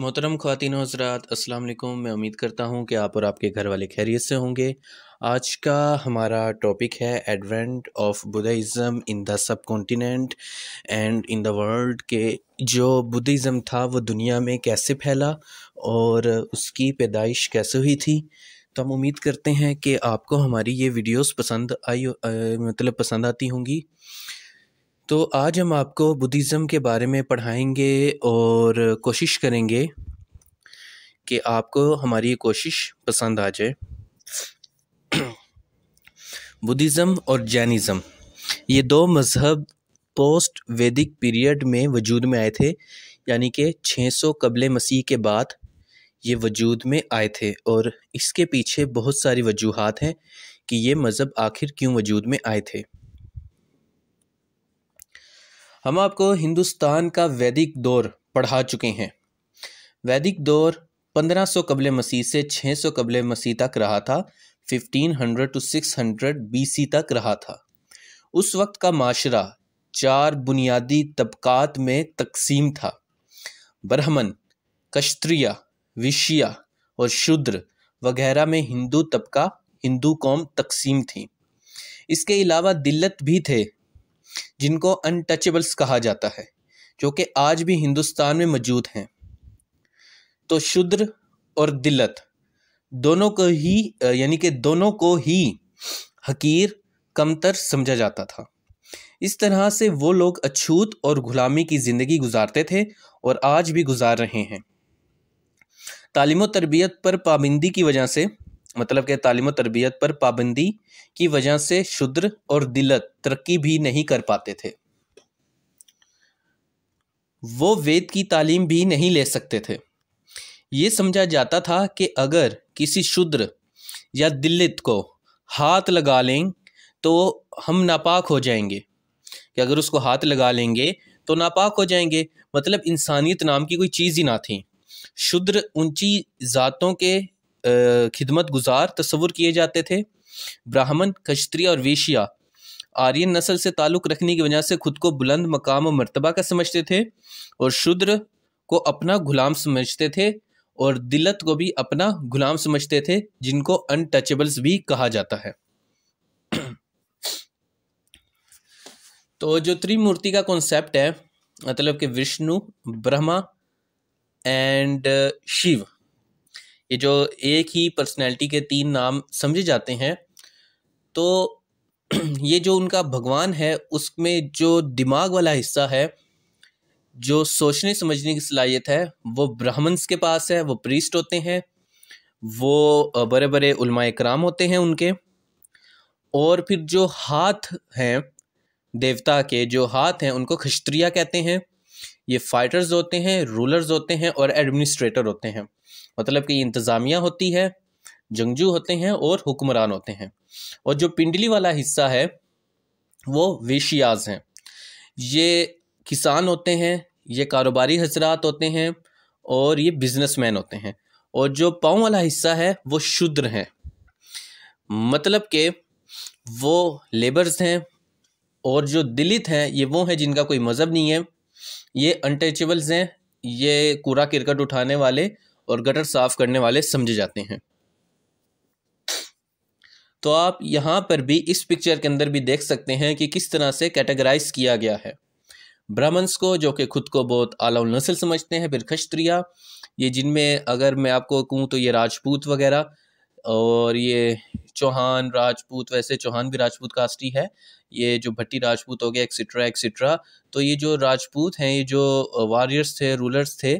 मोहतरम ख़वान हजरात असलकुम मैं उम्मीद करता हूँ कि आप और आपके घर वाले खैरियत से होंगे आज का हमारा टॉपिक है advent of Buddhism in the subcontinent and in the world के जो बुद्धिज़्म था वो दुनिया में कैसे फैला और उसकी पैदाइश कैसे हुई थी तो हम उम्मीद करते हैं कि आपको हमारी ये वीडियोस पसंद आई मतलब पसंद आती होंगी तो आज हम आपको बुद्धिज़्म के बारे में पढ़ाएंगे और कोशिश करेंगे कि आपको हमारी ये कोशिश पसंद आ जाए बुद्धिज़्म और जैनिज़्म ये दो मज़हब पोस्ट वैदिक पीरियड में वजूद में आए थे यानी कि 600 कबल मसीह के बाद ये वजूद में आए थे और इसके पीछे बहुत सारी वजूहत हैं कि ये मज़हब आखिर क्यों वजूद में आए थे हम आपको हिंदुस्तान का वैदिक दौर पढ़ा चुके हैं वैदिक दौर 1500 सौ कबल मसीह से 600 सौ कबल मसीह तक रहा था 1500 टू 600 बीसी तक रहा था उस वक्त का माशरा चार बुनियादी तबकात में तकसीम था ब्राह्मण कश्त्रिया विशिया और शूद्र वगैरह में हिंदू तबका हिंदू कौम तकसीम थी इसके अलावा दिल्लत भी थे जिनको अनटचेबल्स कहा जाता है जो कि आज भी हिंदुस्तान में मौजूद हैं तो शुद्र और दिलत दोनों को ही यानी कि दोनों को ही हकीर कमतर समझा जाता था इस तरह से वो लोग अछूत और गुलामी की ज़िंदगी गुजारते थे और आज भी गुजार रहे हैं तालीम तरबियत पर पाबंदी की वजह से मतलब कि तालीम तरबियत पर पाबंदी की वजह से शुद्र और दिलत तरक्की भी नहीं कर पाते थे वो वेद की तालीम भी नहीं ले सकते थे ये समझा जाता था कि अगर किसी शुद्र या दिलित को हाथ लगा लें तो हम नापाक हो जाएंगे कि अगर उसको हाथ लगा लेंगे तो नापाक हो जाएंगे मतलब इंसानियत नाम की कोई चीज़ ही ना थी शुद्र ऊंची ज़ातों के खिदमत गुजार तस्वुर किए जाते थे ब्राह्मण कश्त्री और वेशिया आर्यन नस्ल से ताल्लुक़ रखने की वजह से खुद को बुलंद मकाम और मरतबा का समझते थे और शुद्र को अपना गुलाम समझते थे और दिलत को भी अपना गुलाम समझते थे जिनको अनटचेबल्स भी कहा जाता है तो जो त्रिमूर्ति का कॉन्सेप्ट है मतलब कि विष्णु ब्रह्मा एंड शिव ये जो एक ही पर्सनैलिटी के तीन नाम समझे जाते हैं तो ये जो उनका भगवान है उसमें जो दिमाग वाला हिस्सा है जो सोचने समझने की सलाहियत है वो ब्राह्मण्स के पास है वो प्रीस्ट होते हैं वो बड़े बड़े उलमा कराम होते हैं उनके और फिर जो हाथ हैं देवता के जो हाथ हैं उनको खश्त्रिया कहते हैं ये फाइटर्स होते हैं रूलर्स होते हैं और एडमिनिस्ट्रेटर होते हैं मतलब कि इंतज़ामिया होती है जंगजू होते हैं और हुक्मरान होते हैं और जो पिंडली वाला हिस्सा है वो वेशियाज हैं ये किसान होते हैं ये कारोबारी हजरात होते हैं और ये बिजनेसमैन होते हैं और जो पाँव वाला हिस्सा है वो शुद्र हैं मतलब के वो लेबर्स हैं और जो दलित हैं ये वो हैं जिनका कोई मज़हब नहीं है ये अनटचेबल्स हैं ये कूड़ा किरकट उठाने वाले और गटर साफ करने वाले समझे जाते हैं तो आप यहाँ पर भी इस पिक्चर के अंदर भी देख सकते हैं कि किस तरह से कैटेगराइज किया गया है ब्राह्मण्स को जो कि खुद को बहुत आला नस्ल समझते हैं फिर खश्त्रिया ये जिनमें अगर मैं आपको कहूँ तो ये राजपूत वगैरह और ये चौहान राजपूत वैसे चौहान भी राजपूत कास्ट ही है ये जो भट्टी राजपूत हो गए एक्सेट्रा एक्सेट्रा तो ये जो राजपूत हैं ये जो वॉरियर्स थे रूलर्स थे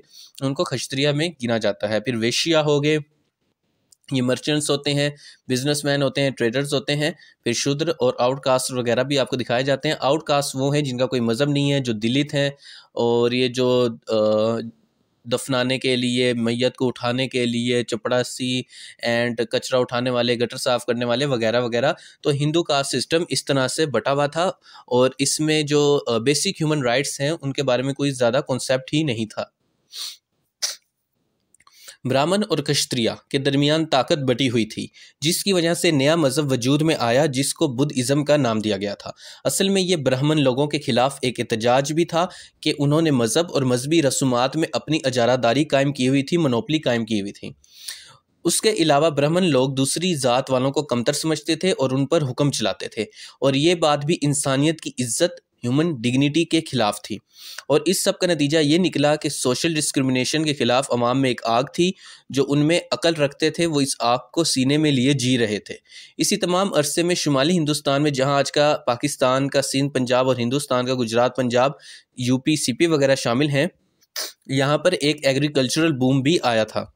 उनको खश्त्रिया में गिना जाता है फिर वेशिया हो गए ये मर्चेंट्स होते हैं बिजनेसमैन होते हैं ट्रेडर्स होते हैं फिर शूद्र और आउटकास्ट वगैरह भी आपको दिखाए जाते हैं आउटकास्ट वो हैं जिनका कोई मज़हब नहीं है जो दलित हैं और ये जो दफनाने के लिए मैयत को उठाने के लिए चपड़ासी एंड कचरा उठाने वाले गटर साफ़ करने वाले वगैरह वगैरह तो हिंदू कास्ट सिस्टम इस तरह से बटा हुआ था और इसमें जो बेसिक ह्यूमन राइट्स हैं उनके बारे में कोई ज़्यादा कॉन्सेप्ट ही नहीं था ब्राह्मण और क्षत्रिया के दरमियान ताकत बटी हुई थी जिसकी वजह से नया मज़हब वजूद में आया जिसको बुद्ध इज़म का नाम दिया गया था असल में ये ब्राह्मण लोगों के ख़िलाफ़ एक एहतजाज भी था कि उन्होंने मज़हब और मजहबी रसूमात में अपनी अजारादारी कायम की हुई थी मनोपली कायम की हुई थी उसके अलावा ब्राह्मण लोग दूसरी ज़ात वालों को कमतर समझते थे और उन पर हुक्म चलाते थे और ये बात भी इंसानियत की इज्जत ह्यूमन डिग्निटी के खिलाफ थी और इस सब का नतीजा ये निकला कि सोशल डिस्क्रिमिनेशन के खिलाफ अवाम में एक आग थी जो उनमें अकल रखते थे वो इस आग को सीने में लिए जी रहे थे इसी तमाम अरसे में शुमाली हिंदुस्तान में जहाँ आज का पाकिस्तान का सिंध पंजाब और हिंदुस्तान का गुजरात पंजाब यूपी पी वगैरह शामिल हैं यहाँ पर एक एग्रीकल्चरल बूम भी आया था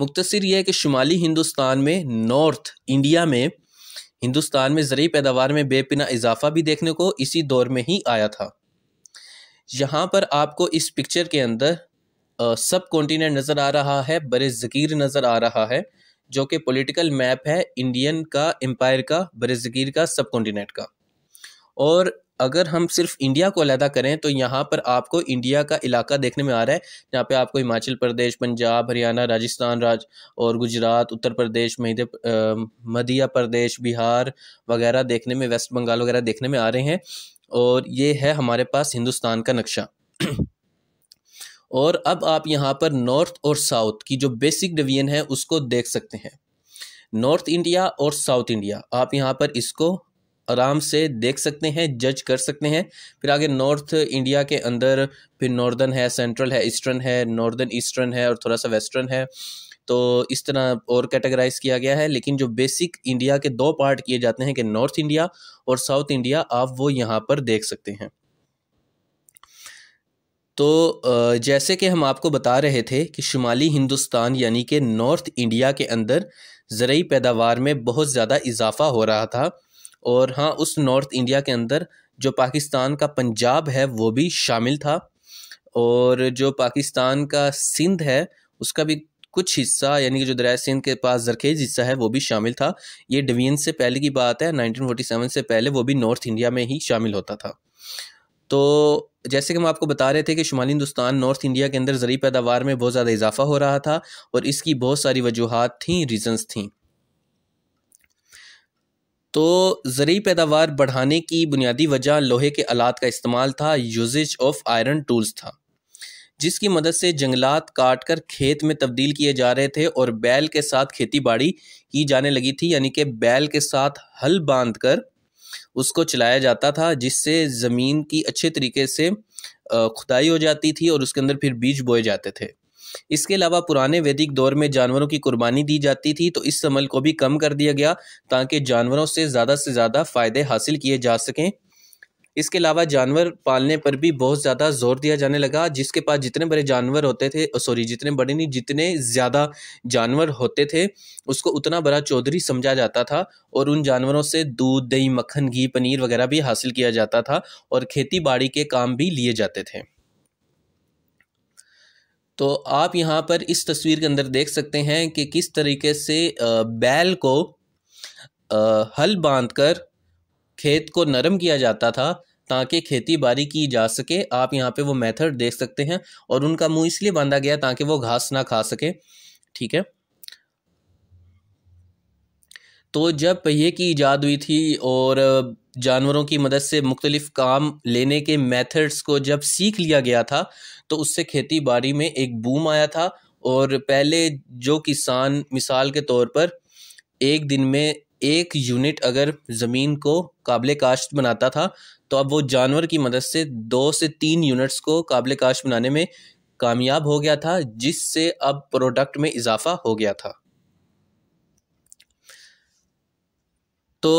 मुख्तर यह है कि शुमाली हिंदुस्तान में नॉर्थ इंडिया में हिंदुस्तान में ज़रिए पैदावार में बेपिना इजाफा भी देखने को इसी दौर में ही आया था यहाँ पर आपको इस पिक्चर के अंदर सब कॉन्टीनेंट नज़र आ रहा है बरे ज़कीर नज़र आ रहा है जो कि पॉलिटिकल मैप है इंडियन का एम्पायर का बरे ज़कीर का सब कॉन्टीनेंट का और अगर हम सिर्फ इंडिया को अलहदा करें तो यहाँ पर आपको इंडिया का इलाका देखने में आ रहा है जहाँ पे आपको हिमाचल प्रदेश पंजाब हरियाणा राजस्थान राज और गुजरात उत्तर प्रदेश मध्य मध्य प्रदेश बिहार वगैरह देखने में वेस्ट बंगाल वगैरह देखने में आ रहे हैं और ये है हमारे पास हिंदुस्तान का नक्शा और अब आप यहाँ पर नॉर्थ और साउथ की जो बेसिक डिवीजन है उसको देख सकते हैं नॉर्थ इंडिया और साउथ इंडिया आप यहाँ पर इसको आराम से देख सकते हैं जज कर सकते हैं फिर आगे नॉर्थ इंडिया के अंदर फिर नॉर्दर्न है सेंट्रल है ईस्टर्न है नॉर्दर्न ईस्टर्न है और थोड़ा सा वेस्टर्न है तो इस तरह और कैटेगराइज किया गया है लेकिन जो बेसिक इंडिया के दो पार्ट किए जाते हैं कि नॉर्थ इंडिया और साउथ इंडिया आप वो यहाँ पर देख सकते हैं तो जैसे कि हम आपको बता रहे थे कि शुमाली हिंदुस्तान यानी कि नॉर्थ इंडिया के अंदर ज़रूरी पैदावार में बहुत ज़्यादा इजाफा हो रहा था और हाँ उस नॉर्थ इंडिया के अंदर जो पाकिस्तान का पंजाब है वो भी शामिल था और जो पाकिस्तान का सिंध है उसका भी कुछ हिस्सा यानी कि जो दरिया सिंध के पास जरखेज हिस्सा है वो भी शामिल था ये डिवीजन से पहले की बात है 1947 से पहले वो भी नॉर्थ इंडिया में ही शामिल होता था तो जैसे कि हम आपको बता रहे थे कि शुमाली हिंदुस्तान नॉर्थ इंडिया के अंदर ज़रूरी पैदावार में बहुत ज़्यादा इजाफा हो रहा था और इसकी बहुत सारी वजूहत थी रीज़न्स थी तो ज़री पैदावार बढ़ाने की बुनियादी वजह लोहे के आलात का इस्तेमाल था यूजेज ऑफ आयरन टूल्स था जिसकी मदद से जंगलात काट कर खेत में तब्दील किए जा रहे थे और बैल के साथ खेती बाड़ी की जाने लगी थी यानी कि बैल के साथ हल बांध कर उसको चलाया जाता था जिससे ज़मीन की अच्छे तरीके से खुदाई हो जाती थी और उसके अंदर फिर बीज बोए जाते थे इसके अलावा पुराने वैदिक दौर में जानवरों की कुर्बानी दी जाती थी तो इस अमल को भी कम कर दिया गया ताकि जानवरों से ज़्यादा से ज़्यादा फ़ायदे हासिल किए जा सकें इसके अलावा जानवर पालने पर भी बहुत ज़्यादा जोर दिया जाने लगा जिसके पास जितने बड़े जानवर होते थे सॉरी जितने बड़े नहीं जितने ज़्यादा जानवर होते थे उसको उतना बड़ा चौधरी समझा जाता था और उन जानवरों से दूध दही मक्खन घी पनीर वगैरह भी हासिल किया जाता था और खेती बाड़ी के काम भी लिए जाते थे तो आप यहाँ पर इस तस्वीर के अंदर देख सकते हैं कि किस तरीके से बैल को हल बांधकर खेत को नरम किया जाता था ताकि खेती बाड़ी की जा सके आप यहाँ पे वो मेथड देख सकते हैं और उनका मुंह इसलिए बांधा गया ताकि वो घास ना खा सके ठीक है तो जब पहिए की ईजाद हुई थी और जानवरों की मदद से मुख्तलिफ़ काम लेने के मेथड्स को जब सीख लिया गया था तो उससे खेती बाड़ी में एक बूम आया था और पहले जो किसान मिसाल के तौर पर एक दिन में एक यूनिट अगर ज़मीन को काबिल काश्त बनाता था तो अब वो जानवर की मदद से दो से तीन यूनिट्स को काबिल काश्त बनाने में कामयाब हो गया था जिससे अब प्रोडक्ट में इजाफा हो गया था तो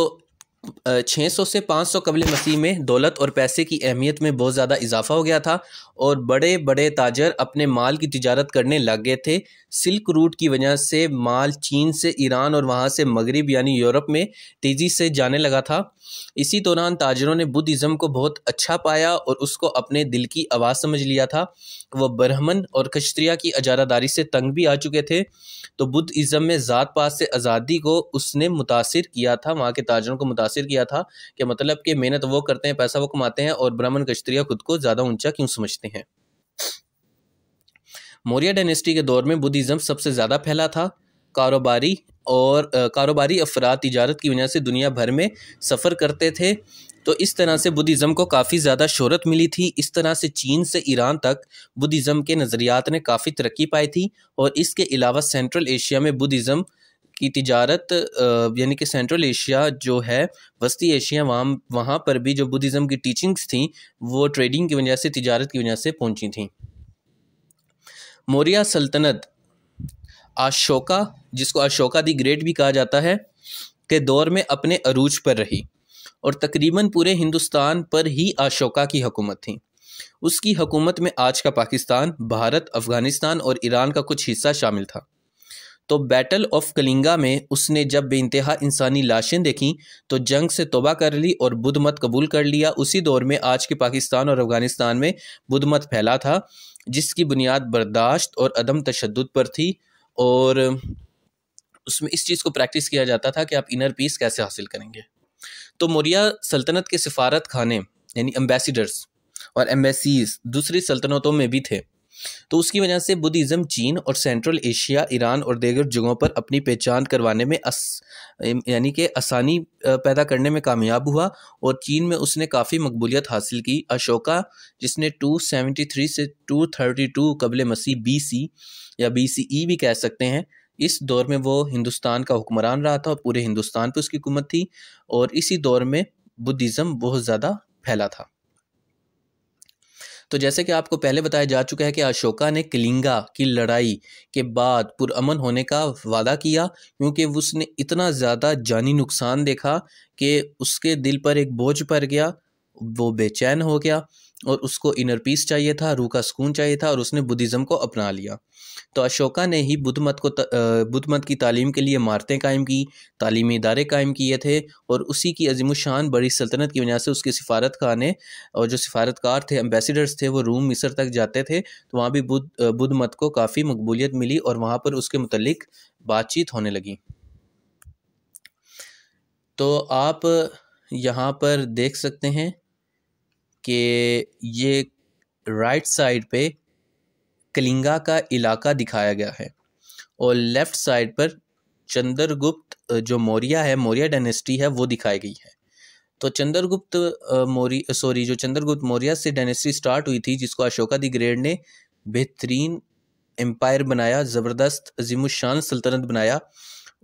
600 से 500 कबल मसीह में दौलत और पैसे की अहमियत में बहुत ज़्यादा इजाफा हो गया था और बड़े बड़े ताजर अपने माल की तजारत करने लग गए थे सिल्क रूट की वजह से माल चीन से ईरान और वहाँ से मगरब यानी यूरोप में तेज़ी से जाने लगा था इसी दौरान ताजरों ने बुद्धिज़्म को बहुत अच्छा पाया और उसको अपने दिल की आवाज़ समझ लिया था वह ब्रह्मन और कश्त्रिया की अजारादारी से तंग भी आ चुके थे तो बुद्धिज़्म में ज़ात पात से आज़ादी को उसने मुतासर किया था वहाँ के ताजरों को मुतासर किया था कि मतलब कि मेहनत वो करते हैं पैसा वो कमाते हैं और ब्रह्मन कश्त्रिया खुद को ज़्यादा ऊँचा क्यों समझते हैं सकते हैं मौर्य डायनेस्टी के दौर में बुद्धिज़्म सबसे ज़्यादा फैला था कारोबारी और कारोबारी अफराद तजारत की वजह से दुनिया भर में सफ़र करते थे तो इस तरह से बुद्धिज़्म को काफ़ी ज़्यादा शहरत मिली थी इस तरह से चीन से ईरान तक बुद्धिज़्म के नज़रियात ने काफ़ी तरक्की पाई थी और इसके अलावा सेंट्रल एशिया में बुद्धिज़्म की तिजारत यानी कि सेंट्रल एशिया जो है वस्ती एशिया वहाँ वहाँ पर भी जो बुद्धिज़्म की टीचिंग्स थी वो ट्रेडिंग की वजह से तिजारत की वजह से पहुँची थी मौर्य सल्तनत अशोका जिसको अशोका दी ग्रेट भी कहा जाता है के दौर में अपने अरूज पर रही और तकरीबन पूरे हिंदुस्तान पर ही अशोका की हुकूमत थी उसकी हुकूमत में आज का पाकिस्तान भारत अफ़गानिस्तान और ईरान का कुछ हिस्सा शामिल था तो बैटल ऑफ कलिंगा में उसने जब बेानतहा इंसानी लाशें देखीं तो जंग से तोबा कर ली और बुद्ध मत कबूल कर लिया उसी दौर में आज के पाकिस्तान और अफ़गानिस्तान में बुद्ध मत फैला था जिसकी बुनियाद बर्दाश्त और अदम तशद पर थी और उसमें इस चीज़ को प्रैक्टिस किया जाता था कि आप इनर पीस कैसे हासिल करेंगे तो मौर्या सल्तनत के सफारत खाने यानी एम्बेसडर्स और एम्बेसीज दूसरी सल्तनतों में भी थे तो उसकी वजह से बुद्धिज़्म चीन और सेंट्रल एशिया ईरान और दीगर जगहों पर अपनी पहचान करवाने में अस यानी कि आसानी पैदा करने में कामयाब हुआ और चीन में उसने काफ़ी मकबूलियत हासिल की अशोका जिसने 273 से 232 कबल मसीह सी या ई e भी कह सकते हैं इस दौर में वो हिंदुस्तान का हुक्मरान रहा था और पूरे हिंदुस्तान पर उसकी हुकूमत थी और इसी दौर में बुद्धिज़्म बहुत ज़्यादा फैला था तो जैसे कि आपको पहले बताया जा चुका है कि अशोका ने कलिंगा की लड़ाई के बाद पुरअमन होने का वादा किया क्योंकि उसने इतना ज़्यादा जानी नुकसान देखा कि उसके दिल पर एक बोझ पड़ गया वो बेचैन हो गया और उसको इनर पीस चाहिए था रूह का सुकून चाहिए था और उसने बुद्धिज़्म को अपना लिया तो अशोका ने ही बुद्ध मत को बुद्ध मत की तालीम के लिए इमारतें कायम की तालीमी इदारे कायम किए थे और उसी की अजीम शान बड़ी सल्तनत की वजह से उसके सिफारत खाने और जो सिफारतकार थे एम्बेसडर्स थे वो रूम मिसर तक जाते थे तो वहाँ भी बुद्ध बुद्ध मत को काफ़ी मकबूलियत मिली और वहाँ पर उसके मतलब बातचीत होने लगी तो आप यहाँ पर देख सकते हैं कि ये राइट साइड पे कलिंगा का इलाका दिखाया गया है और लेफ़्ट साइड पर चंद्रगुप्त जो मौर्या है मौर्या डायनेस्टी है वो दिखाई गई है तो चंद्रगुप्त मौर्य सॉरी जो चंद्रगुप्त मौर्य से डायनेस्टी स्टार्ट हुई थी जिसको अशोका दी ग्रेड ने बेहतरीन एम्पायर बनाया ज़बरदस्त अजीमुशान सल्तनत बनाया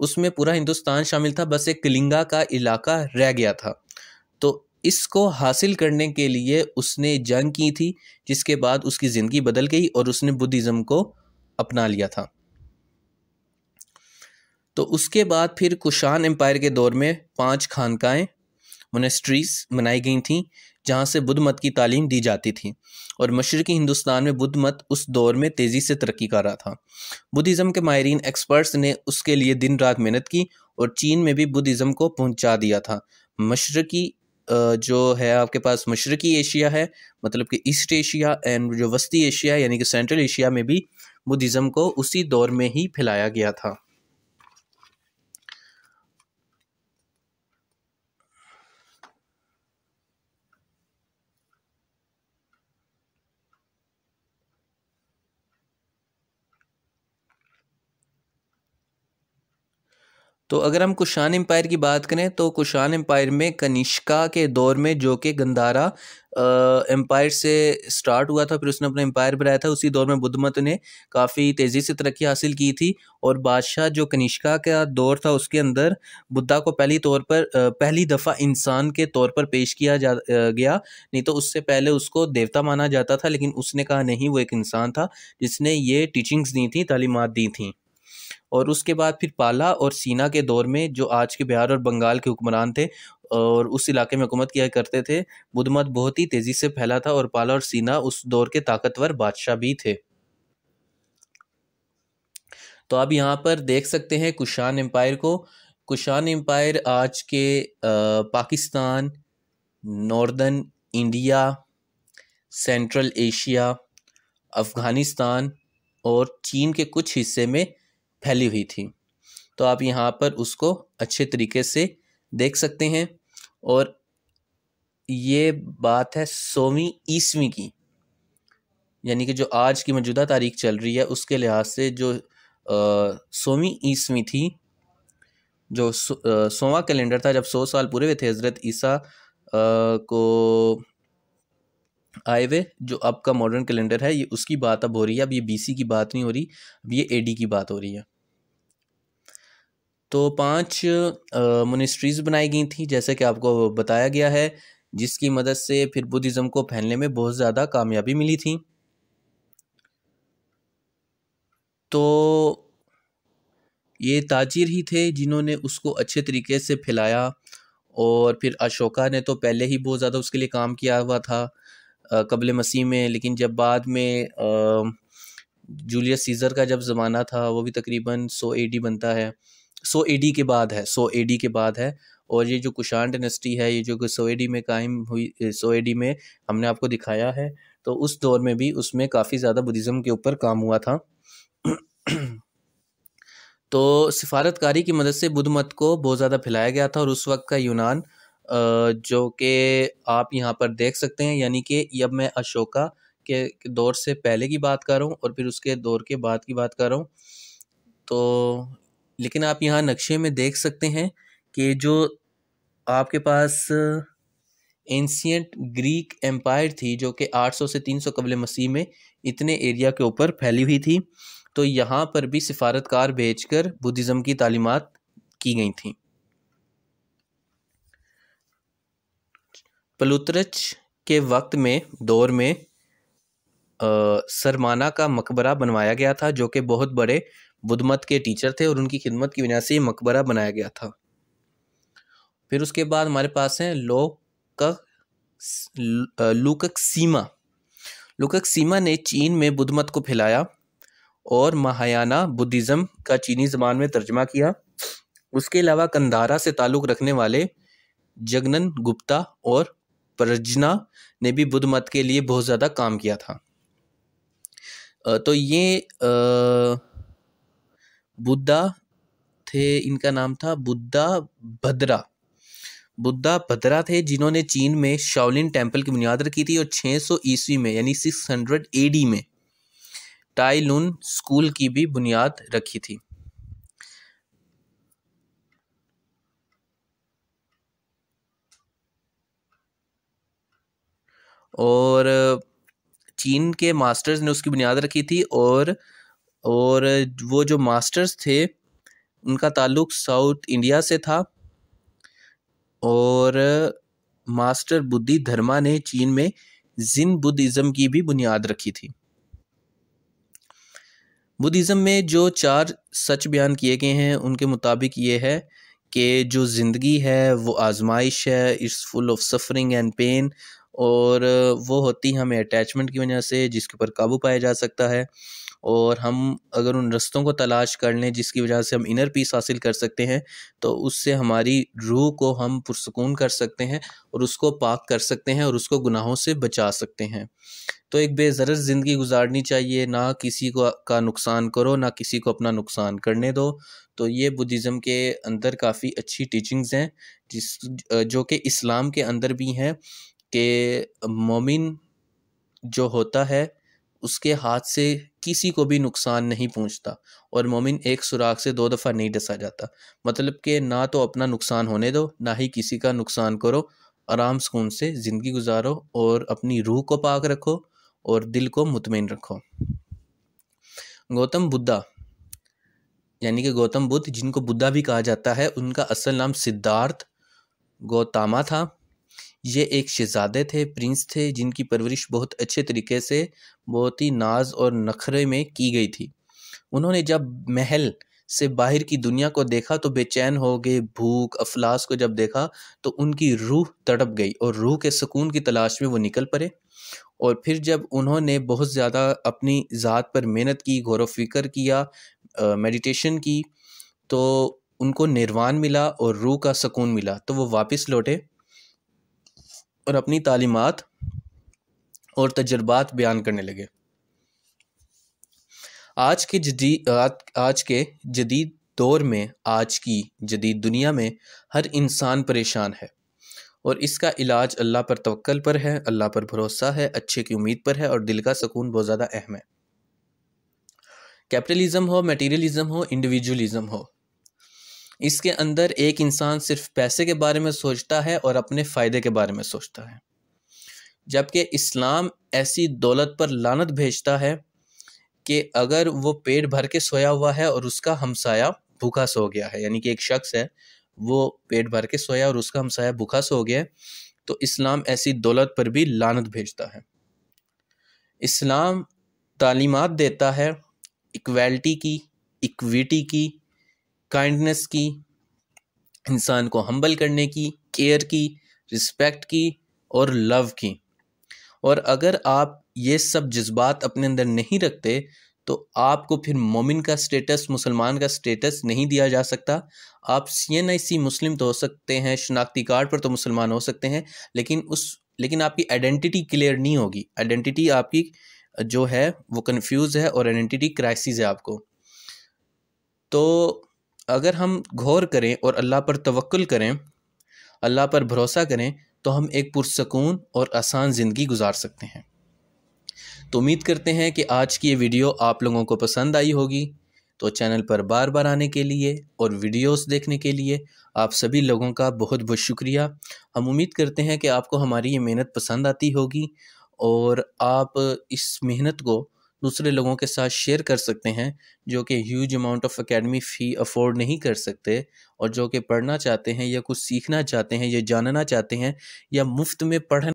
उसमें पूरा हिंदुस्तान शामिल था बस एक कलिंगा का इलाका रह गया था इसको हासिल करने के लिए उसने जंग की थी जिसके बाद उसकी ज़िंदगी बदल गई और उसने बुद्धिज़्म को अपना लिया था तो उसके बाद फिर कुशान एम्पायर के दौर में पांच खानकाएं मोनेस्ट्रीज बनाई गई थीं जहाँ से बुद्ध मत की तालीम दी जाती थी और मशरक़ी हिंदुस्तान में बुद्ध मत उस दौर में तेज़ी से तरक्की कर रहा था बुद्धिज़्म के माहरीन एक्सपर्ट्स ने उसके लिए दिन रात मेहनत की और चीन में भी बुद्धिज़्म को पहुंचा दिया था मशरक़ी जो है आपके पास मशरक़ी एशिया है मतलब कि ईस्ट एशिया एंड जो वस्ती एशिया यानी कि सेंट्रल एशिया में भी बुद्धिज़्म को उसी दौर में ही फैलाया गया था तो अगर हम कुशान एम्पायर की बात करें तो कुशान एम्पायर में कनिष्का के दौर में जो कि गंदारा एम्पायर से स्टार्ट हुआ था फिर उसने अपना एम्पायर बनाया था उसी दौर में बुद्धमत ने काफ़ी तेज़ी से तरक्की हासिल की थी और बादशाह जो कनिष्का का दौर था उसके अंदर बुद्धा को पहली तौर पर पहली दफ़ा इंसान के तौर पर पेश किया जा गया नहीं तो उससे पहले उसको देवता माना जाता था लेकिन उसने कहा नहीं वो एक इंसान था जिसने ये टीचिंग्स दी थी तालीमत दी थी और उसके बाद फिर पाला और सीना के दौर में जो आज के बिहार और बंगाल के हुक्मरान थे और उस इलाके में हुकूमत किया करते थे बुद्ध मत बहुत ही तेज़ी से फैला था और पाला और सीना उस दौर के ताकतवर बादशाह भी थे तो आप यहाँ पर देख सकते हैं कुशान एम्पायर को कुशान एम्पायर आज के Pakistan northern India central Asia Afghanistan और चीन के कुछ हिस्से में फैली हुई थी तो आप यहाँ पर उसको अच्छे तरीके से देख सकते हैं और ये बात है सोवीं ईस्वी की यानी कि जो आज की मौजूदा तारीख चल रही है उसके लिहाज से जो सोवीं ईस्वी थी जो सोवा कैलेंडर था जब सौ साल पूरे हुए थे हज़रत ईसा को आए हुए जो आपका मॉडर्न कैलेंडर है ये उसकी बात अब हो रही है अब ये बीसी की बात नहीं हो रही अब ये एडी की बात हो रही है तो पांच मिनिस्ट्रीज़ बनाई गई थी जैसे कि आपको बताया गया है जिसकी मदद से फिर बुद्धिज़्म को फैलने में बहुत ज़्यादा कामयाबी मिली थी तो ये ताजिर ही थे जिन्होंने उसको अच्छे तरीके से फैलाया और फिर अशोका ने तो पहले ही बहुत ज़्यादा उसके लिए काम किया हुआ था कबल मसीह में लेकिन जब बाद में जूलियस सीज़र का जब ज़माना था वो भी तकरीबन सौ ए बनता है सो एडी के बाद है सो एडी के बाद है और ये जो कुशाण डायनेस्टी है ये जो सो सोएडी में कायम हुई सो सोएडी में हमने आपको दिखाया है तो उस दौर में भी उसमें काफ़ी ज़्यादा बुद्धिज़्म के ऊपर काम हुआ था तो सिफारतकारी की मदद से बुद्ध मत को बहुत ज़्यादा फैलाया गया था और उस वक्त का यूनान जो कि आप यहाँ पर देख सकते हैं यानी कि अब मैं अशोका के दौर से पहले की बात कर रहा हूँ और फिर उसके दौर के बाद की बात कर रहा हूँ तो लेकिन आप यहाँ नक्शे में देख सकते हैं कि जो आपके पास एंशियट ग्रीक एम्पायर थी जो कि 800 से 300 सौ कबल मसीह में इतने एरिया के ऊपर फैली हुई थी तो यहाँ पर भी सिफारतकार भेजकर बुद्धिज़्म की तालीमत की गई थी पलुतरच के वक्त में दौर में आ, सरमाना का मकबरा बनवाया गया था जो कि बहुत बड़े बुद्ध मत के टीचर थे और उनकी खिदमत की वजह से ये मकबरा बनाया गया था फिर उसके बाद हमारे पास हैं लोक लुकक सीमा लुकक सीमा ने चीन में बुद्ध मत को फैलाया और महायाना बुद्धिज़्म का चीनी ज़बान में तर्जमा किया उसके अलावा कंदारा से ताल्लुक़ रखने वाले जगनन गुप्ता और प्रजना ने भी बुद्ध मत के लिए बहुत ज़्यादा काम किया था तो ये आ, बुद्धा थे इनका नाम था बुद्धा भद्रा बुद्धा भद्रा थे जिन्होंने चीन में शाओलिन टेम्पल की बुनियाद रखी थी और 600 सौ ईस्वी में यानी 600 हंड्रेड एडी में टाइलून स्कूल की भी बुनियाद रखी थी और चीन के मास्टर्स ने उसकी बुनियाद रखी थी और और वो जो मास्टर्स थे उनका ताल्लुक साउथ इंडिया से था और मास्टर बुद्धि धर्मा ने चीन में जिन बुद्धिज़्म की भी बुनियाद रखी थी बुद्धिज़्म में जो चार सच बयान किए गए हैं उनके मुताबिक ये है कि जो ज़िंदगी है वो आजमाइश है it's full of suffering and pain और वो होती हमें अटैचमेंट की वजह से जिसके ऊपर काबू पाया जा सकता है और हम अगर उन रस्तों को तलाश कर लें जिसकी वजह से हम इनर पीस हासिल कर सकते हैं तो उससे हमारी रूह को हम पुरसकून कर सकते हैं और उसको पाक कर सकते हैं और उसको गुनाहों से बचा सकते हैं तो एक बेज़र ज़िंदगी गुजारनी चाहिए ना किसी को का नुकसान करो ना किसी को अपना नुकसान करने दो तो ये बुद्धिज़्म के अंदर काफ़ी अच्छी टीचिंग्स हैं जिस जो कि इस्लाम के अंदर भी हैं कि मोमिन जो होता है उसके हाथ से किसी को भी नुकसान नहीं पहुंचता और मोमिन एक सुराख से दो दफ़ा नहीं डसा जाता मतलब कि ना तो अपना नुकसान होने दो ना ही किसी का नुकसान करो आराम सुकून से ज़िंदगी गुजारो और अपनी रूह को पाक रखो और दिल को मुतमिन रखो गौतम बुद्धा यानी कि गौतम बुद्ध जिनको बुद्धा भी कहा जाता है उनका असल नाम सिद्धार्थ गौतामा था ये एक शहजादे थे प्रिंस थे जिनकी परवरिश बहुत अच्छे तरीके से बहुत ही नाज और नखरे में की गई थी उन्होंने जब महल से बाहर की दुनिया को देखा तो बेचैन हो गए भूख अफलास को जब देखा तो उनकी रूह तड़प गई और रूह के सुकून की तलाश में वो निकल पड़े और फिर जब उन्होंने बहुत ज़्यादा अपनी ज़ात पर मेहनत की गौर फिक्र किया मेडिटेशन की तो उनको निर्वाण मिला और रूह का सुकून मिला तो वो वापस लौटे और अपनी तालीमत और तजर्बात बयान करने लगे आज के जदी आज के जदीद दौर में आज की जदीद दुनिया में हर इंसान परेशान है और इसका इलाज अल्लाह पर तवक्ल पर है अल्लाह पर भरोसा है अच्छे की उम्मीद पर है और दिल का सुकून बहुत ज़्यादा अहम है कैपिटलिज्म हो मटेरियलिज्म हो इंडिविजुअलिज्म हो इसके अंदर एक इंसान सिर्फ पैसे के बारे में सोचता है और अपने फ़ायदे के बारे में सोचता है जबकि इस्लाम ऐसी दौलत पर लानत भेजता है कि अगर वो पेट भर के सोया हुआ है और उसका हमसाया भूखा सो गया है यानी कि एक शख्स है वो पेट भर के सोया और उसका हमसाया भूखा सो गया तो इस्लाम ऐसी दौलत पर भी लानत भेजता है इस्लाम तालीमत देता है इक्वलिटी की इक्विटी की काइंडनेस की इंसान को हम्बल करने की केयर की रिस्पेक्ट की और लव की और अगर आप ये सब जज्बात अपने अंदर नहीं रखते तो आपको फिर मोमिन का स्टेटस मुसलमान का स्टेटस नहीं दिया जा सकता आप सी एन आई सी मुस्लिम तो हो सकते हैं शनाख्ती कार्ड पर तो मुसलमान हो सकते हैं लेकिन उस लेकिन आपकी आइडेंटिटी क्लियर नहीं होगी आइडेंटिटी आपकी जो है वो कन्फ्यूज़ है और आइडेंटिटी क्राइसिस है आपको तो अगर हम गौर करें और अल्लाह पर तवक्ल करें अल्लाह पर भरोसा करें तो हम एक पुरसकून और आसान ज़िंदगी गुजार सकते हैं तो उम्मीद करते हैं कि आज की ये वीडियो आप लोगों को पसंद आई होगी तो चैनल पर बार बार आने के लिए और वीडियोस देखने के लिए आप सभी लोगों का बहुत बहुत शुक्रिया हम उम्मीद करते हैं कि आपको हमारी ये मेहनत पसंद आती होगी और आप इस मेहनत को दूसरे लोगों के साथ शेयर कर सकते हैं जो कि huge amount of academy fee afford नहीं कर सकते और जो कि पढ़ना चाहते हैं या कुछ सीखना चाहते हैं या जानना चाहते हैं या मुफ्त में पढ़